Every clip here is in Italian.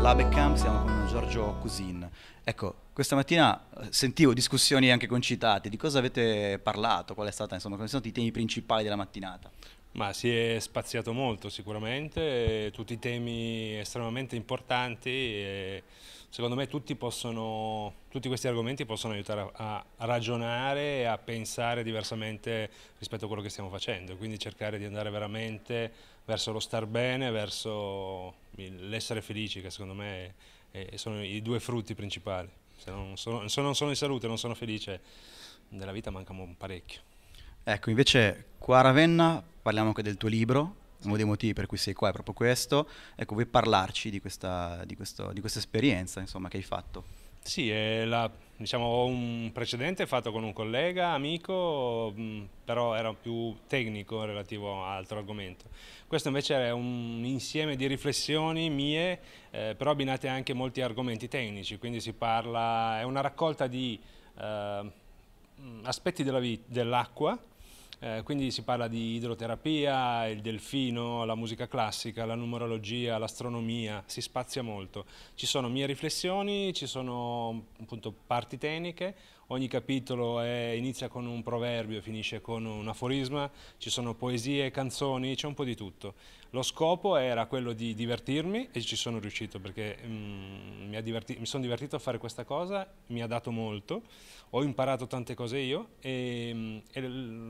la Beckham, siamo con Giorgio Cusin. Ecco, questa mattina eh, sentivo discussioni anche concitate, di cosa avete parlato, qual è stata, insomma, quali sono stati i temi principali della mattinata? Ma si è spaziato molto sicuramente, tutti temi estremamente importanti. E secondo me tutti, possono, tutti, questi argomenti possono aiutare a, a, ragionare e a pensare diversamente rispetto a quello che stiamo facendo, quindi cercare di andare veramente verso lo star bene, verso l'essere felici, che secondo me è, è, sono i due frutti principali. Se non sono, se non sono in salute, non sono felice, nella vita mancano parecchio. Ecco, invece qua a Ravenna parliamo anche del tuo libro, uno dei motivi per cui sei qua è proprio questo. Ecco, vuoi parlarci di questa, di questo, di questa esperienza insomma, che hai fatto? Sì, la, diciamo, ho un precedente fatto con un collega, amico, mm, però era più tecnico relativo a altro argomento. Questo invece è un insieme di riflessioni mie, eh, però abbinate anche molti argomenti tecnici, quindi si parla, è una raccolta di eh, mm, aspetti dell'acqua, eh, quindi si parla di idroterapia, il delfino, la musica classica, la numerologia, l'astronomia, si spazia molto. Ci sono mie riflessioni, ci sono appunto parti tecniche, ogni capitolo è, inizia con un proverbio e finisce con un aforisma, ci sono poesie, canzoni, c'è un po' di tutto. Lo scopo era quello di divertirmi e ci sono riuscito perché mm, mi, mi sono divertito a fare questa cosa, mi ha dato molto, ho imparato tante cose io e, mm, e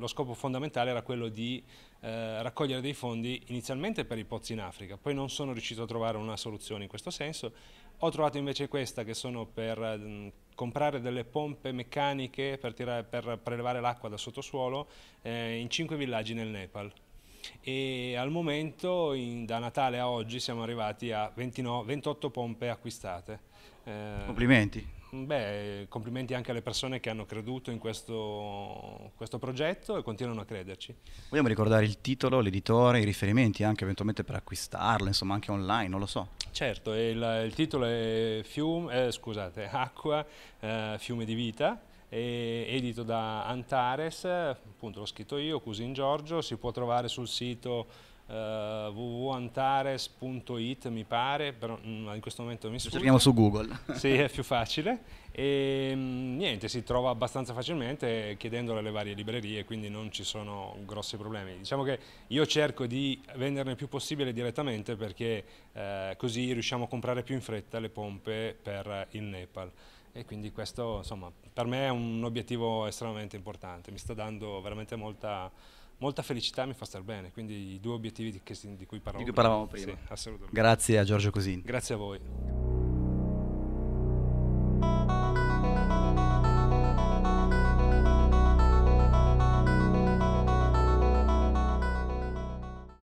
lo scopo fondamentale era quello di eh, raccogliere dei fondi inizialmente per i pozzi in Africa, poi non sono riuscito a trovare una soluzione in questo senso, ho trovato invece questa che sono per mh, mm, comprare delle pompe meccaniche per, tirare, per prelevare l'acqua dal sottosuolo eh, in cinque villaggi nel Nepal e al momento in, da Natale a oggi siamo arrivati a 29, 28 pompe acquistate. Eh, Complimenti. Beh, complimenti anche alle persone che hanno creduto in questo, questo, progetto e continuano a crederci. Vogliamo ricordare il titolo, l'editore, i riferimenti anche eventualmente per acquistarlo, insomma anche online, non lo so. Certo, il, il titolo è Fiume, eh, scusate, Acqua, eh, Fiume di Vita, edito da Antares, appunto l'ho scritto io, Cusin Giorgio, si può trovare sul sito Uh, www.antares.it mi pare, però mm, in questo momento mi sfugge. Cerchiamo su Google. sì, è più facile. E ehm, mh, niente, si trova abbastanza facilmente chiedendole alle varie librerie, quindi non ci sono grossi problemi. Diciamo che io cerco di venderne il più possibile direttamente perché eh, così riusciamo a comprare più in fretta le pompe per il Nepal e quindi questo insomma, per me è un obiettivo estremamente importante, mi sta dando veramente molta, molta felicità e mi fa star bene, quindi i due obiettivi di, che, di cui parlavamo prima. Di cui parlavamo prima. Sì, Grazie a Giorgio Cosin. Grazie a voi.